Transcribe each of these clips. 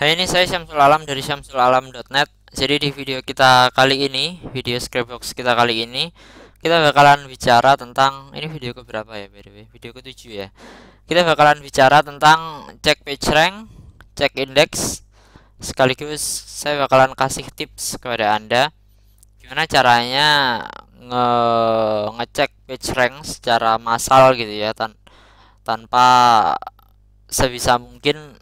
Hai ini saya Syamsul Alam dari syamsulalam.net Jadi di video kita kali ini, video scrapbox kita kali ini Kita bakalan bicara tentang, ini video ke berapa ya btw, Video ke 7 ya Kita bakalan bicara tentang cek page rank, cek index Sekaligus saya bakalan kasih tips kepada anda Gimana caranya nge ngecek page rank secara massal gitu ya tan Tanpa sebisa mungkin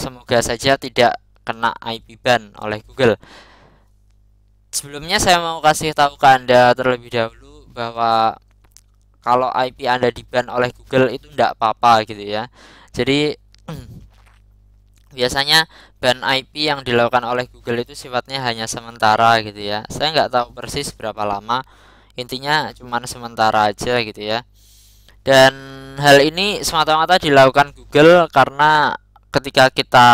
Semoga saja tidak kena IP ban oleh Google. Sebelumnya saya mau kasih tahu ke Anda terlebih dahulu bahwa kalau IP Anda diban oleh Google itu tidak apa-apa gitu ya. Jadi biasanya ban IP yang dilakukan oleh Google itu sifatnya hanya sementara gitu ya. Saya nggak tahu persis berapa lama. Intinya cuma sementara aja gitu ya. Dan hal ini semata-mata dilakukan Google karena ketika kita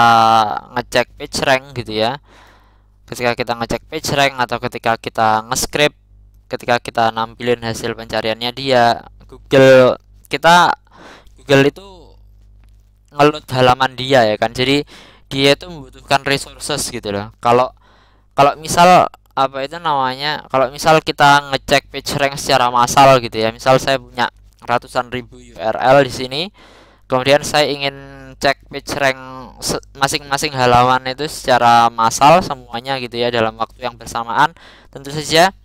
ngecek page rank gitu ya ketika kita ngecek page rank atau ketika kita nge-script ketika kita nampilin hasil pencariannya dia Google kita Google itu ngelut halaman dia ya kan jadi dia itu membutuhkan resources gitu loh kalau kalau misal apa itu namanya kalau misal kita ngecek page rank secara massal gitu ya misal saya punya ratusan ribu URL di sini kemudian saya ingin cek page rank masing-masing halaman itu secara massal semuanya gitu ya dalam waktu yang bersamaan tentu saja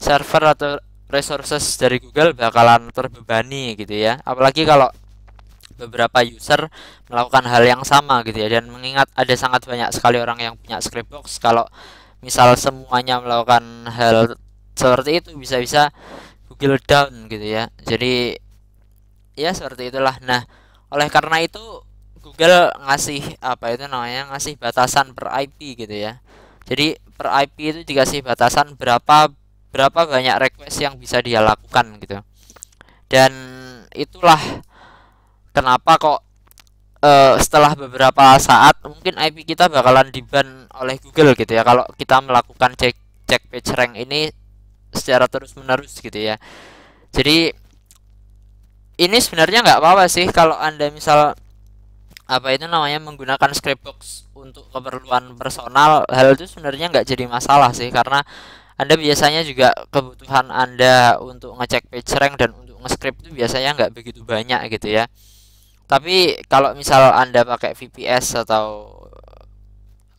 server atau resources dari Google bakalan terbebani gitu ya apalagi kalau beberapa user melakukan hal yang sama gitu ya dan mengingat ada sangat banyak sekali orang yang punya script box kalau misal semuanya melakukan hal seperti itu bisa-bisa Google down gitu ya jadi ya seperti itulah nah oleh karena itu Google ngasih apa itu namanya ngasih batasan per IP gitu ya jadi per IP itu dikasih batasan berapa berapa banyak request yang bisa dia lakukan gitu dan itulah kenapa kok uh, setelah beberapa saat mungkin IP kita bakalan diban oleh Google gitu ya kalau kita melakukan cek cek page rank ini secara terus menerus gitu ya jadi ini sebenarnya nggak apa-apa sih kalau anda misal apa itu namanya menggunakan scriptbox untuk keperluan personal hal itu sebenarnya nggak jadi masalah sih karena anda biasanya juga kebutuhan anda untuk ngecek page rank dan untuk nge-script itu biasanya nggak begitu banyak gitu ya tapi kalau misal anda pakai VPS atau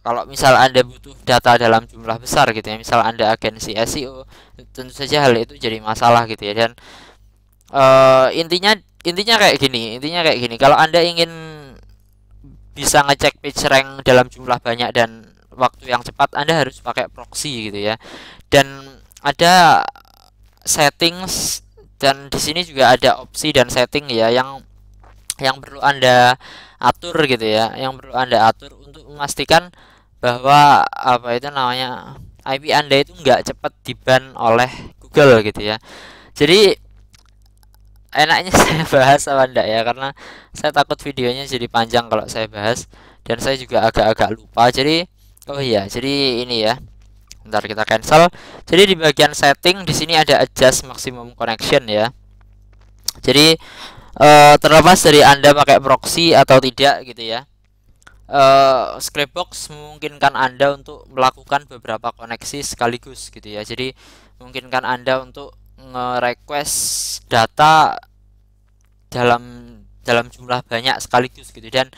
kalau misal anda butuh data dalam jumlah besar gitu ya misal anda agensi SEO tentu saja hal itu jadi masalah gitu ya dan uh, intinya intinya kayak gini intinya kayak gini kalau anda ingin bisa ngecek page rank dalam jumlah banyak dan waktu yang cepat Anda harus pakai proxy gitu ya dan ada settings dan di sini juga ada opsi dan setting ya yang yang perlu Anda atur gitu ya yang perlu Anda atur untuk memastikan bahwa apa itu namanya IP Anda itu nggak cepat diban oleh Google gitu ya jadi enaknya saya bahas apa enggak ya karena saya takut videonya jadi panjang kalau saya bahas dan saya juga agak-agak lupa jadi oh iya jadi ini ya ntar kita cancel jadi di bagian setting di sini ada adjust maximum connection ya jadi uh, terlepas dari anda pakai proxy atau tidak gitu ya uh, eh, scriptbox memungkinkan anda untuk melakukan beberapa koneksi sekaligus gitu ya jadi memungkinkan anda untuk nge-request data dalam dalam jumlah banyak sekaligus gitu dan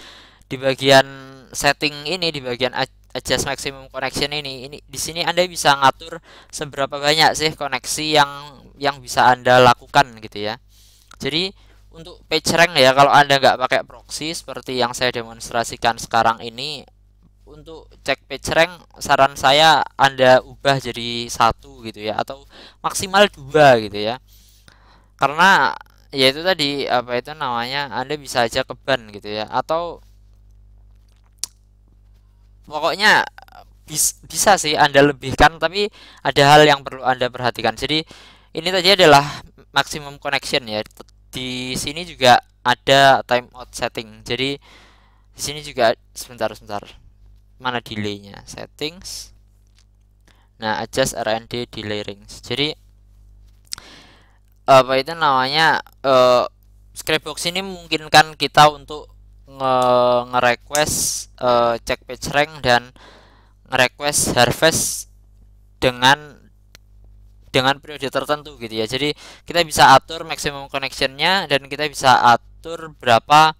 di bagian setting ini di bagian adjust maximum connection ini ini di sini Anda bisa ngatur seberapa banyak sih koneksi yang yang bisa Anda lakukan gitu ya. Jadi untuk page rank ya kalau Anda nggak pakai proxy seperti yang saya demonstrasikan sekarang ini untuk cek page rank saran saya anda ubah jadi satu gitu ya atau maksimal dua gitu ya karena ya itu tadi apa itu namanya anda bisa aja keban gitu ya atau pokoknya bis, bisa sih anda lebihkan tapi ada hal yang perlu anda perhatikan jadi ini tadi adalah maximum connection ya di sini juga ada timeout setting jadi di sini juga sebentar sebentar mana delaynya settings nah adjust RND delay range jadi eh, apa itu namanya uh, eh, scriptbox ini memungkinkan kita untuk nge-request nge uh, cek page rank dan nge-request harvest dengan dengan periode tertentu gitu ya jadi kita bisa atur maximum connectionnya dan kita bisa atur berapa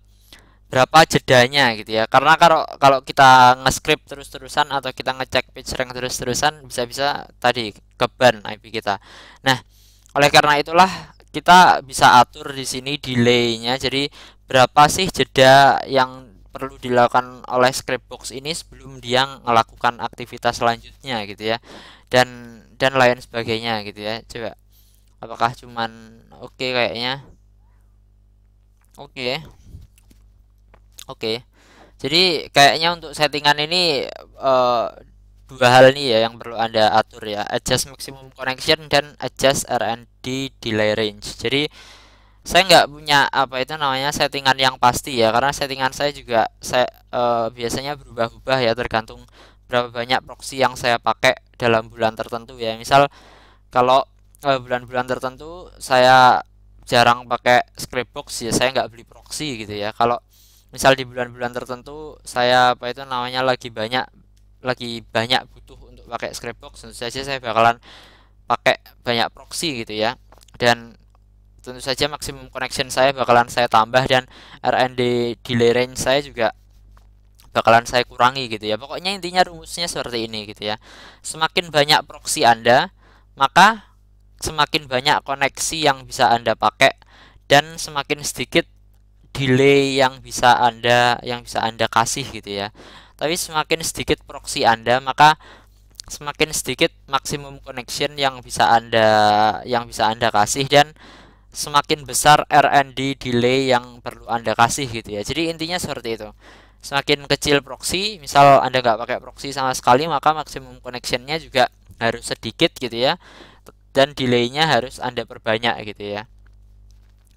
berapa jedanya gitu ya karena kalau kalau kita nge-script terus-terusan atau kita ngecek page rank terus-terusan bisa-bisa tadi keban IP kita nah oleh karena itulah kita bisa atur di sini delaynya jadi berapa sih jeda yang perlu dilakukan oleh script box ini sebelum dia melakukan aktivitas selanjutnya gitu ya dan dan lain sebagainya gitu ya coba apakah cuman oke okay kayaknya oke okay oke jadi kayaknya untuk settingan ini uh, dua hal nih ya yang perlu anda atur ya adjust maximum connection dan adjust RND delay range jadi saya nggak punya apa itu namanya settingan yang pasti ya karena settingan saya juga saya uh, biasanya berubah-ubah ya tergantung berapa banyak proxy yang saya pakai dalam bulan tertentu ya misal kalau eh, bulan-bulan uh, tertentu saya jarang pakai script box ya saya nggak beli proxy gitu ya kalau misal di bulan-bulan tertentu saya apa itu namanya lagi banyak lagi banyak butuh untuk pakai scrapbox tentu saja saya bakalan pakai banyak proxy gitu ya dan tentu saja maksimum connection saya bakalan saya tambah dan RND delay range saya juga bakalan saya kurangi gitu ya pokoknya intinya rumusnya seperti ini gitu ya semakin banyak proxy anda maka semakin banyak koneksi yang bisa anda pakai dan semakin sedikit delay yang bisa Anda yang bisa Anda kasih gitu ya. Tapi semakin sedikit proxy Anda, maka semakin sedikit maksimum connection yang bisa Anda yang bisa Anda kasih dan semakin besar RND delay yang perlu Anda kasih gitu ya. Jadi intinya seperti itu. Semakin kecil proxy, misal Anda nggak pakai proxy sama sekali, maka maksimum connectionnya juga harus sedikit gitu ya. Dan delaynya harus Anda perbanyak gitu ya.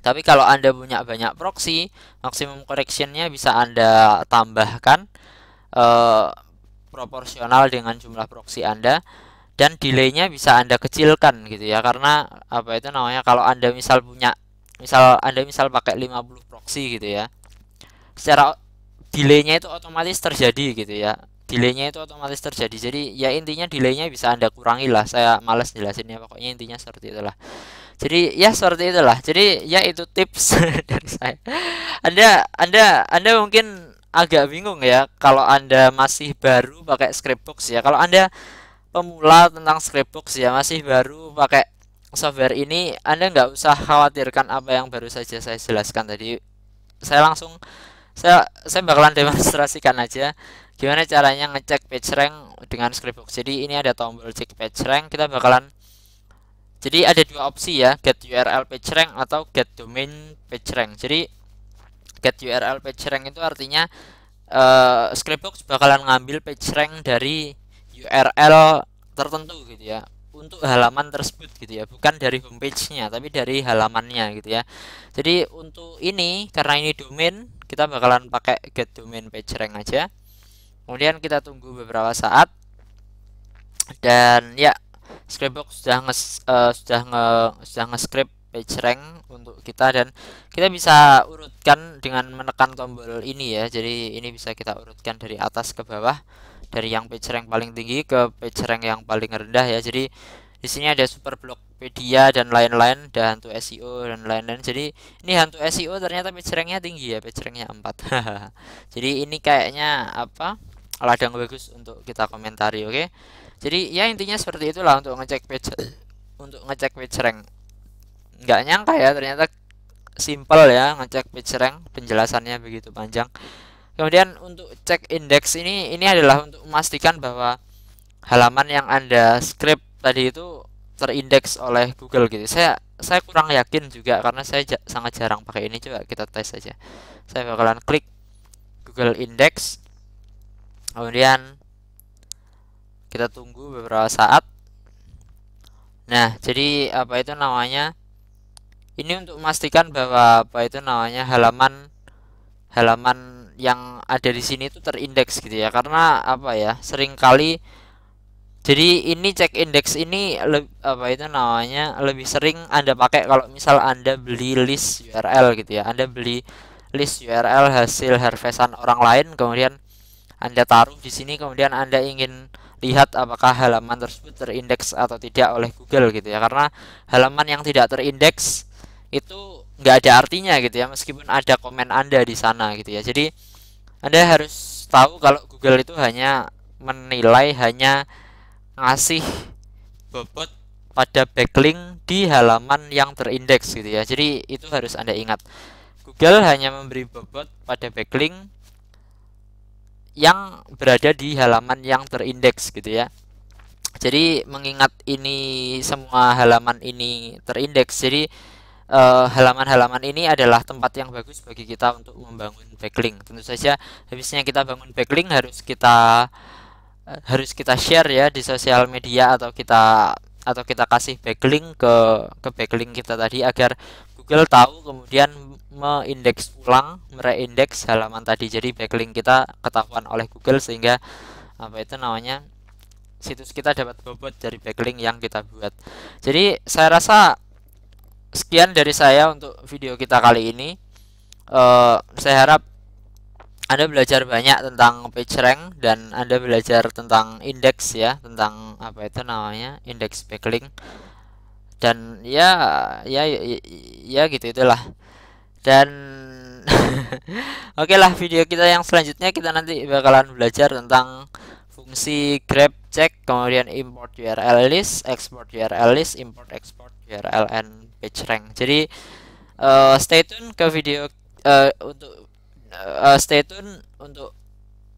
Tapi kalau Anda punya banyak proxy, maksimum correctionnya bisa Anda tambahkan uh, proporsional dengan jumlah proxy Anda dan delaynya bisa Anda kecilkan gitu ya karena apa itu namanya kalau Anda misal punya misal Anda misal pakai 50 proxy gitu ya secara delaynya itu otomatis terjadi gitu ya delaynya itu otomatis terjadi jadi ya intinya delaynya bisa Anda kurangi lah saya males jelasinnya pokoknya intinya seperti itulah jadi ya seperti itulah jadi ya itu tips dari saya anda anda anda mungkin agak bingung ya kalau anda masih baru pakai scriptbox ya kalau anda pemula tentang scriptbox ya masih baru pakai software ini anda nggak usah khawatirkan apa yang baru saja saya jelaskan tadi saya langsung saya saya bakalan demonstrasikan aja gimana caranya ngecek page rank dengan scriptbox jadi ini ada tombol cek page rank kita bakalan jadi ada dua opsi ya, get URL page atau get domain page Jadi get URL page itu artinya uh, eh, Scriptbox bakalan ngambil page dari URL tertentu gitu ya untuk halaman tersebut gitu ya bukan dari homepage-nya tapi dari halamannya gitu ya jadi untuk ini karena ini domain kita bakalan pakai get domain page aja kemudian kita tunggu beberapa saat dan ya Scriptbox sudah nge uh, sudah nge sudah nge-script page rank untuk kita dan kita bisa urutkan dengan menekan tombol ini ya. Jadi ini bisa kita urutkan dari atas ke bawah dari yang page rank paling tinggi ke page rank yang paling rendah ya. Jadi di sini ada super media dan lain-lain dan hantu SEO dan lain-lain jadi ini hantu SEO ternyata page ranknya tinggi ya page ranknya 4 jadi ini kayaknya apa ladang bagus untuk kita komentari oke okay? jadi ya intinya seperti itulah untuk ngecek page untuk ngecek page rank nggak nyangka ya ternyata simple ya ngecek page rank penjelasannya begitu panjang kemudian untuk cek indeks ini ini adalah untuk memastikan bahwa halaman yang anda script tadi itu terindeks oleh Google gitu saya saya kurang yakin juga karena saya ja sangat jarang pakai ini coba kita tes saja saya bakalan klik Google Index kemudian kita tunggu beberapa saat nah jadi apa itu namanya ini untuk memastikan bahwa apa itu namanya halaman halaman yang ada di sini itu terindeks gitu ya karena apa ya seringkali jadi ini cek indeks ini apa itu namanya lebih sering Anda pakai kalau misal Anda beli list URL gitu ya Anda beli list URL hasil harvestan orang lain kemudian Anda taruh di sini kemudian Anda ingin lihat apakah halaman tersebut terindeks atau tidak oleh Google gitu ya karena halaman yang tidak terindeks itu nggak ada artinya gitu ya meskipun ada komen anda di sana gitu ya jadi anda harus tahu kalau Google itu hanya menilai hanya ngasih bobot pada backlink di halaman yang terindeks gitu ya jadi itu harus anda ingat Google hanya memberi bobot pada backlink yang berada di halaman yang terindeks gitu ya jadi mengingat ini semua halaman ini terindeks jadi eh, halaman-halaman uh, ini adalah tempat yang bagus bagi kita untuk membangun backlink tentu saja habisnya kita bangun backlink harus kita harus kita share ya di sosial media atau kita atau kita kasih backlink ke ke backlink kita tadi agar Google tahu kemudian meindeks ulang, mereindeks halaman tadi. Jadi backlink kita ketahuan oleh Google sehingga apa itu namanya situs kita dapat bobot dari backlink yang kita buat. Jadi saya rasa sekian dari saya untuk video kita kali ini. Uh, saya harap anda belajar banyak tentang page rank dan Anda belajar tentang indeks ya, tentang apa itu namanya? indeks backlink dan ya ya ya, ya gitu itulah dan oke okay lah video kita yang selanjutnya kita nanti bakalan belajar tentang fungsi grab check kemudian import URL list export URL list import export URL and page rank jadi uh, stay tune ke video uh, untuk uh, stay tune untuk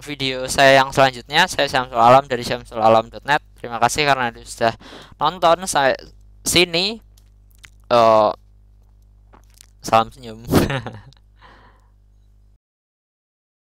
video saya yang selanjutnya saya Syamsul Alam dari syamsulalam.net terima kasih karena sudah nonton saya sini uh, salam senyum